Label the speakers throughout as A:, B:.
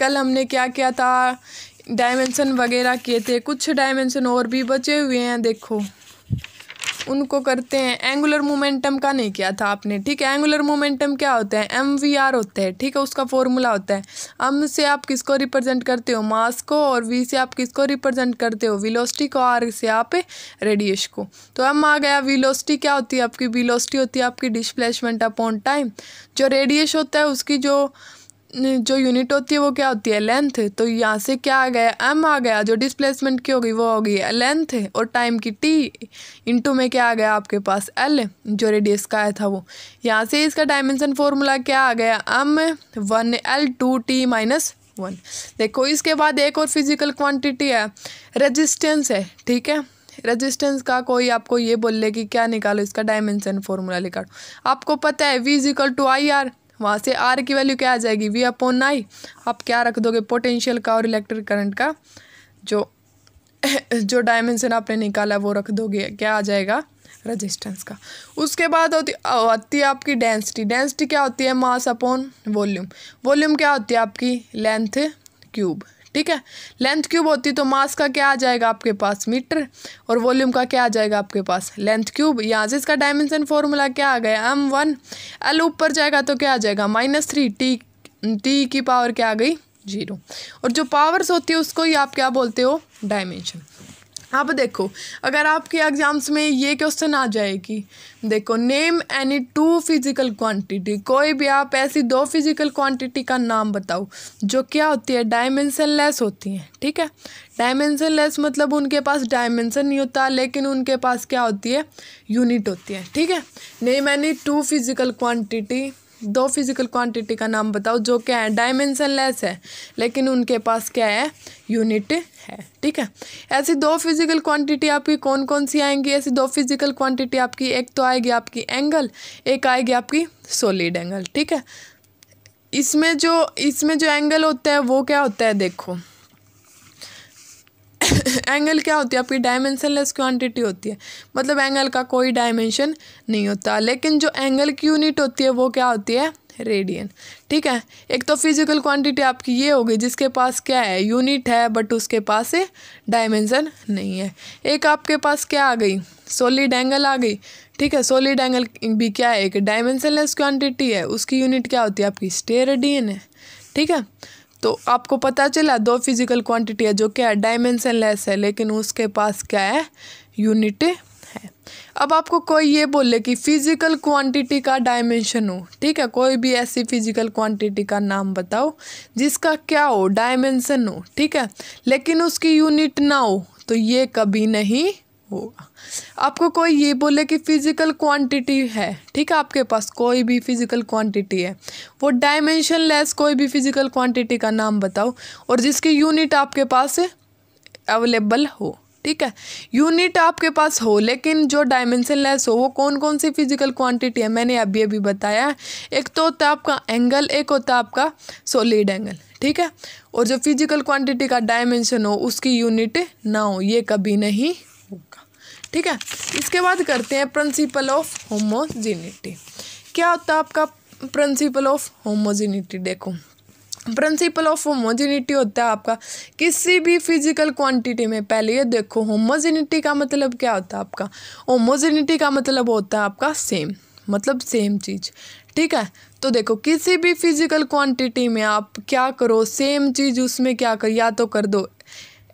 A: कल हमने क्या किया था डायमेंशन वगैरह किए थे कुछ डायमेंशन और भी बचे हुए हैं देखो उनको करते हैं एंगुलर मोमेंटम का नहीं किया था आपने ठीक है एंगुलर मोमेंटम क्या होता है एम वी आर होता है ठीक है उसका फॉर्मूला होता है एम से आप किसको रिप्रेजेंट करते हो मास को और वी से आप किसको रिप्रेजेंट करते हो विलोस्टी को आर से आप रेडियस को तो एम आ गया विलोस्टी क्या होती है आपकी विलोस्टी होती है आपकी डिस्प्लेसमेंट अपॉन टाइम जो रेडियस होता है उसकी जो जो यूनिट होती है वो क्या होती है लेंथ तो यहाँ से क्या आ गया एम आ गया जो डिस्प्लेसमेंट की होगी वो होगी लेंथ और टाइम की टी इंटू में क्या आ गया आपके पास एल जो रेडियस का आया था वो यहाँ से इसका डायमेंशन फॉर्मूला क्या आ गया M one L two T minus one देखो इसके बाद एक और फिजिकल क्वान्टिटी है रजिस्टेंस है ठीक है रेजिस्टेंस का कोई आपको ये बोल ले कि क्या निकालो इसका डायमेंशन फॉर्मूला निकालो आपको पता है V equal to I R वहाँ से आर की वैल्यू क्या आ जाएगी वी अपॉन आई आप क्या रख दोगे पोटेंशियल का और इलेक्ट्रिक करंट का जो जो डायमेंशन आपने निकाला वो रख दोगे क्या आ जाएगा रेजिस्टेंस का उसके बाद होती होती है आपकी डेंसिटी डेंसिटी क्या होती है मास अपॉन वॉल्यूम वॉल्यूम क्या होती है आपकी लेंथ क्यूब ठीक है लेंथ क्यूब होती तो मास का क्या आ जाएगा आपके पास मीटर और वॉल्यूम का क्या आ जाएगा आपके पास लेंथ क्यूब यहाँ से इसका डायमेंशन फॉर्मूला क्या आ गया एम वन एल ऊपर जाएगा तो क्या आ जाएगा माइनस थ्री टी टी की पावर क्या आ गई जीरो और जो पावर्स होती है उसको ही आप क्या बोलते हो डायमेंशन अब हाँ, देखो अगर आपके एग्ज़ाम्स में ये क्वेश्चन आ जाएगी देखो name any two physical quantity कोई भी आप ऐसी दो फिजिकल क्वांटिटी का नाम बताओ जो क्या होती है डायमेंशन लेस होती हैं ठीक है डायमेंशन लेस मतलब उनके पास डायमेंशन नहीं होता लेकिन उनके पास क्या होती है यूनिट होती है ठीक है name any two physical quantity दो फिजिकल क्वांटिटी का नाम बताओ जो क्या है डायमेंशन लेस है लेकिन उनके पास क्या है यूनिट है ठीक है ऐसी दो फिजिकल क्वांटिटी आपकी कौन कौन सी आएंगी ऐसी दो फिजिकल क्वांटिटी आपकी एक तो आएगी आपकी एंगल एक आएगी आपकी सोलिड एंगल ठीक है इसमें जो इसमें जो एंगल होता है वो क्या होता है देखो एंगल क्या होती है आपकी डायमेंशनलेस क्वांटिटी होती है मतलब एंगल का कोई डायमेंशन नहीं होता लेकिन जो एंगल की यूनिट होती है वो क्या होती है रेडियन ठीक है एक तो फिजिकल क्वांटिटी आपकी ये होगी जिसके पास क्या है यूनिट है बट उसके पास डायमेंशन नहीं है एक आपके पास क्या आ गई सोलिड एंगल आ गई ठीक है सोलिड एंगल भी क्या है एक डायमेंशनलेस क्वांटिटी है उसकी यूनिट क्या होती है आपकी रेडियन है ठीक है तो आपको पता चला दो फिजिकल क्वांटिटी है जो क्या है डायमेंसन लेस है लेकिन उसके पास क्या है यूनिट है अब आपको कोई ये बोले कि फिजिकल क्वांटिटी का डायमेंशन हो ठीक है कोई भी ऐसी फिजिकल क्वांटिटी का नाम बताओ जिसका क्या हो डायमेंशन हो ठीक है लेकिन उसकी यूनिट ना हो तो ये कभी नहीं होगा आपको कोई ये बोले कि फिज़िकल क्वांटिटी है ठीक है आपके पास कोई भी फिज़िकल क्वांटिटी है वो डायमेंशन लेस कोई भी फिज़िकल क्वांटिटी का नाम बताओ और जिसकी यूनिट आपके पास अवेलेबल हो ठीक है यूनिट आपके पास हो लेकिन जो डायमेंशन लेस हो वो कौन कौन सी फिजिकल क्वांटिटी है मैंने अभी अभी बताया एक तो होता है आपका एंगल एक होता है आपका सॉलिड एंगल ठीक है और जो फिजिकल क्वांटिटी का डायमेंशन हो उसकी यूनिट ना हो ये कभी नहीं होगा ठीक है इसके बाद करते हैं प्रिंसिपल ऑफ होमोजिनिटी क्या होता है आपका प्रिंसिपल ऑफ होमोजिनिटी देखो प्रिंसिपल ऑफ होमोजिनिटी होता है आपका किसी भी फिजिकल क्वांटिटी में पहले ये देखो होमोजिनिटी का मतलब क्या होता है आपका होमोजिनिटी का मतलब होता है आपका सेम मतलब सेम चीज़ ठीक है तो देखो किसी भी फिजिकल क्वांटिटी में आप क्या करो सेम चीज़ उसमें क्या कर या तो कर दो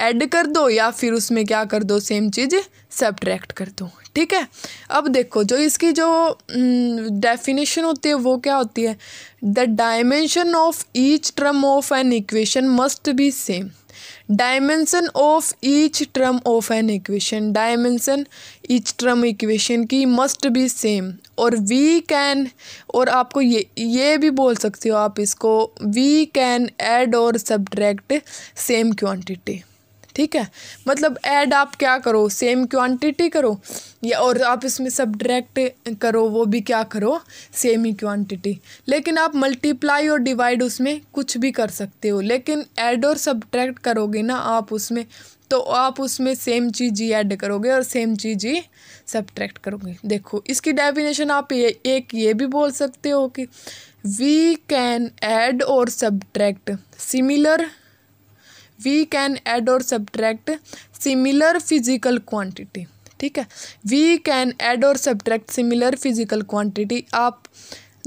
A: ऐड कर दो या फिर उसमें क्या कर दो सेम चीज़ सब्ट्रैक्ट कर दो ठीक है अब देखो जो इसकी जो डेफिनेशन हम्म, होती है वो क्या होती है the dimension of each term of an equation must be same dimension of each term of an equation dimension each term equation की मस्ट बी सेम और वी कैन और आपको ये ये भी बोल सकते हो आप इसको वी कैन एड और सब्ट्रैक्ट सेम क्वांटिटी ठीक है मतलब ऐड आप क्या करो सेम क्वांटिटी करो या और आप इसमें सब्ट्रैक्ट करो वो भी क्या करो सेम ही क्वांटिटी लेकिन आप मल्टीप्लाई और डिवाइड उसमें कुछ भी कर सकते हो लेकिन ऐड और सब्ट्रैक्ट करोगे ना आप उसमें तो आप उसमें सेम चीज़ ही ऐड करोगे और सेम चीज़ ही सब्ट्रैक्ट करोगे देखो इसकी डेफिनेशन आप ये एक ये भी बोल सकते हो कि वी कैन ऐड और subtract similar we can add और सब्ट्रैक्ट सिमिलर फिजिकल क्वान्टिटी ठीक है वी कैन एड और सब्ट्रैक्ट सिमिलर फिजिकल क्वान्टिटी आप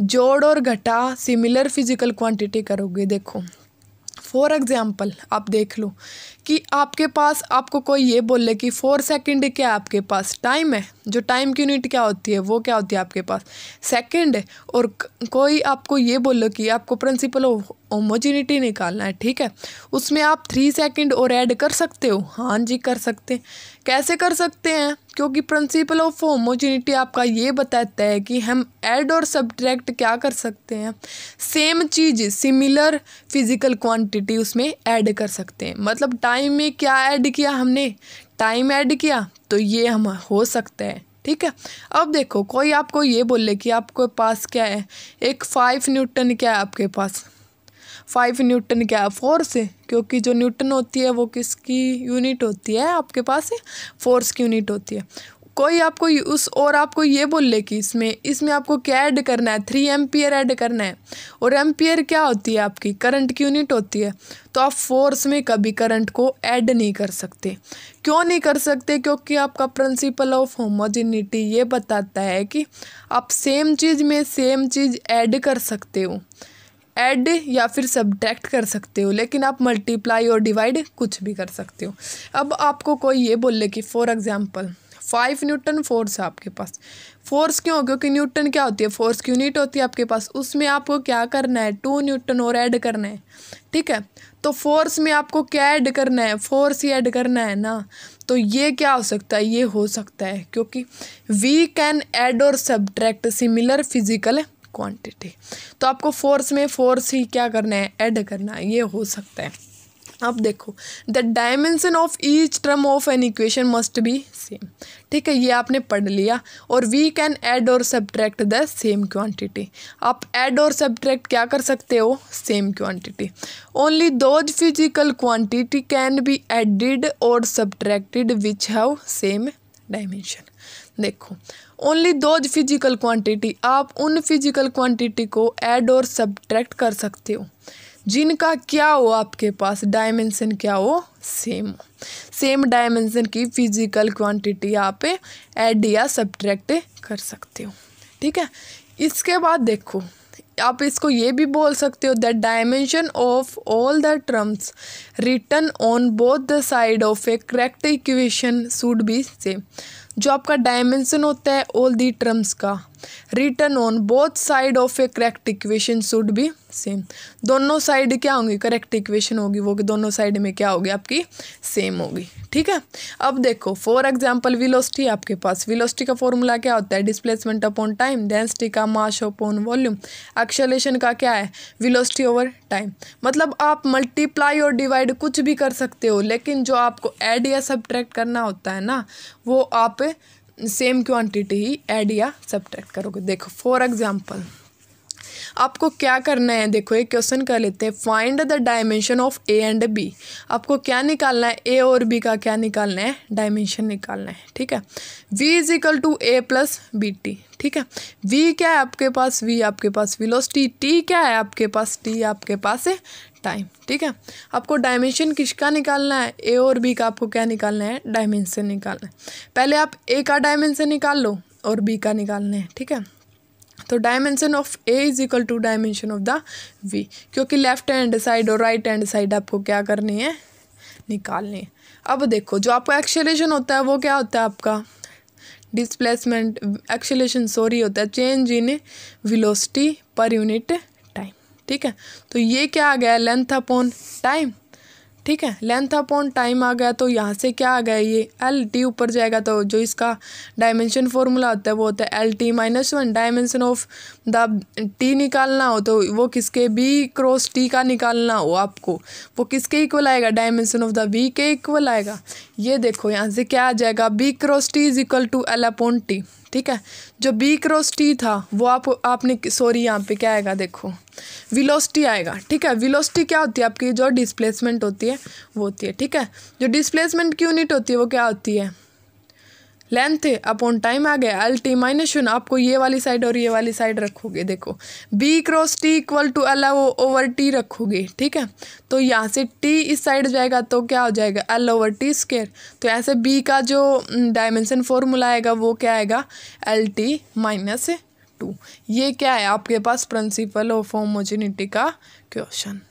A: जोड़ और घटा सिमिलर फिजिकल क्वान्टिटी करोगे देखो फॉर एग्ज़ाम्पल आप देख लो कि आपके पास आपको कोई ये बोले कि फोर सेकंड क्या आपके पास टाइम है जो टाइम की यूनिट क्या होती है वो क्या होती है आपके पास सेकंड है और कोई आपको ये लो कि आपको प्रिंसिपल ऑफ होमोजिनिटी निकालना है ठीक है उसमें आप थ्री सेकंड और ऐड कर सकते हो हाँ जी कर सकते हैं कैसे कर सकते हैं क्योंकि प्रिंसिपल ऑफ होमोजिनिटी आपका ये बताता है कि हम ऐड और सब्ट्रैक्ट क्या कर सकते हैं सेम चीज़ सिमिलर फिजिकल क्वांटिटी उसमें ऐड कर सकते हैं मतलब टाइम में क्या ऐड किया हमने टाइम ऐड किया तो ये हम हो सकता है ठीक है अब देखो कोई आपको ये बोले कि आपके पास क्या है एक फाइव न्यूटन क्या है आपके पास फाइव न्यूटन क्या फोर्स क्योंकि जो न्यूटन होती है वो किसकी यूनिट होती है आपके पास फोर्स की यूनिट होती है कोई आपको उस और आपको ये बोल ले कि इसमें इसमें आपको क्या ऐड करना है थ्री एम्पियर ऐड करना है और एम्पियर क्या होती है आपकी करंट की यूनिट होती है तो आप फोर्स में कभी करंट को ऐड नहीं कर सकते क्यों नहीं कर सकते क्योंकि आपका प्रिंसिपल ऑफ होमोजिनिटी ये बताता है कि आप सेम चीज़ में सेम चीज़ ऐड कर सकते हो ऐड या फिर सब्ट्रैक्ट कर सकते हो लेकिन आप मल्टीप्लाई और डिवाइड कुछ भी कर सकते हो अब आपको कोई ये बोले कि for example five Newton force है आपके पास फोर्स क्यों क्योंकि न्यूटन क्या होती है फोर्स की यूनिट होती है आपके पास उसमें आपको क्या करना है टू न्यूटन और ऐड करना है ठीक है तो फोर्स में आपको क्या ऐड करना है फोर्स ही ऐड करना है ना तो ये क्या हो सकता है ये हो सकता है क्योंकि वी कैन ऐड और सब्ट्रैक्ट सिमिलर फिजिकल क्वांटिटी तो आपको फोर्स में फोर्स ही क्या करना है ऐड करना है ये हो सकता है अब देखो the dimension of each term of an equation must be same ठीक है ये आपने पढ़ लिया और वी कैन ऐड और सब्ट्रैक्ट द सेम क्वांटिटी आप ऐड और सब्ट्रैक्ट क्या कर सकते हो same quantity only those physical quantity can be added or subtracted which have same dimension देखो ओनली दोज फिजिकल क्वांटिटी आप उन फिजिकल क्वांटिटी को ऐड और सब्ट्रैक्ट कर सकते हो जिनका क्या हो आपके पास डायमेंशन क्या हो सेम हो सेम डायमेंशन की फिजिकल क्वांटिटी आप ऐड या सब्ट्रैक्ट कर सकते हो ठीक है इसके बाद देखो आप इसको ये भी बोल सकते हो that dimension of all the terms return on both the side of a correct equation should be same जो आपका डायमेंशन होता है ऑल दी टर्म्स का return on both side of a correct equation should भी same दोनों side क्या होंगी correct equation होगी वो कि दोनों साइड में क्या होगी आपकी सेम होगी ठीक है अब देखो फॉर एग्जाम्पल विलोस्टी आपके पास विलोस्टी का फॉर्मूला क्या होता है डिस्प्लेसमेंट अपॉन टाइम डेंसिटी का मास अपॉन वॉल्यूम एक्सलेशन का क्या है विलोस्टी ओवर टाइम मतलब आप मल्टीप्लाई और डिवाइड कुछ भी कर सकते हो लेकिन जो आपको एड या सब्ट्रैक्ट करना होता है ना वो आप सेम क्वांटिटी ही एड या सब्ट्रैक्ट करोगे देखो फॉर एग्जांपल आपको क्या करना है देखो एक क्वेश्चन कर लेते हैं find the dimension of A and B आपको क्या निकालना है ए और बी का क्या निकालना है डायमेंशन निकालना है ठीक है V is equal to A plus B T ठीक है वी क्या है आपके पास वी आपके पास विलोसिटी टी क्या है आपके पास टी आपके पास है टाइम ठीक है आपको डायमेंशन किसका निकालना है ए और बी का आपको क्या निकालना है डायमेंशन निकालना है पहले आप ए का डायमेंशन निकाल लो और बी का निकालना है ठीक है तो dimension of A is equal to dimension of the V क्योंकि लेफ्ट हैंड साइड और राइट हैंड साइड आपको क्या करनी है निकालनी है अब देखो जो आपका एक्सेलेशन होता है वो क्या होता है आपका डिस्प्लेसमेंट एक्सेलेशन सॉरी होता है change in velocity per unit time ठीक है तो ये क्या आ गया लेंथ अपॉन टाइम ठीक है लेंथ अपॉन टाइम आ गया तो यहाँ से क्या आ गया ये एल टी ऊपर जाएगा तो जो इसका डायमेंशन फॉर्मूला होता है वो होता है L T minus one dimension of the T निकालना हो तो वो किसके बी क्रॉस टी का निकालना हो आपको वो किसके इक्वल आएगा डायमेंशन ऑफ द बी के इक्वल आएगा ये देखो यहाँ से क्या आ जाएगा B cross T is equal to L upon T ठीक है जो बी क्रॉस टी था वो आप आपने सॉरी यहाँ पे क्या आएगा देखो विलोसिटी आएगा ठीक है विलोसिटी क्या होती है आपकी जो डिस्प्लेसमेंट होती है वो होती है ठीक है जो डिस्प्लेसमेंट की यूनिट होती है वो क्या होती है लेंथ अपॉन टाइम आ गया एल टी माइनस वन आपको ये वाली साइड और ये वाली साइड रखोगे देखो B cross T equal to L over T रखोगे ठीक है तो यहाँ से टी इस साइड जाएगा तो क्या हो जाएगा एल ओवर टी स्केयर तो ऐसे बी का जो डायमेंशन फॉर्मूला आएगा वो क्या आएगा एल टी माइनस टू ये क्या है आपके पास प्रिंसिपल ऑफ होमोजिनिटी का क्वेश्चन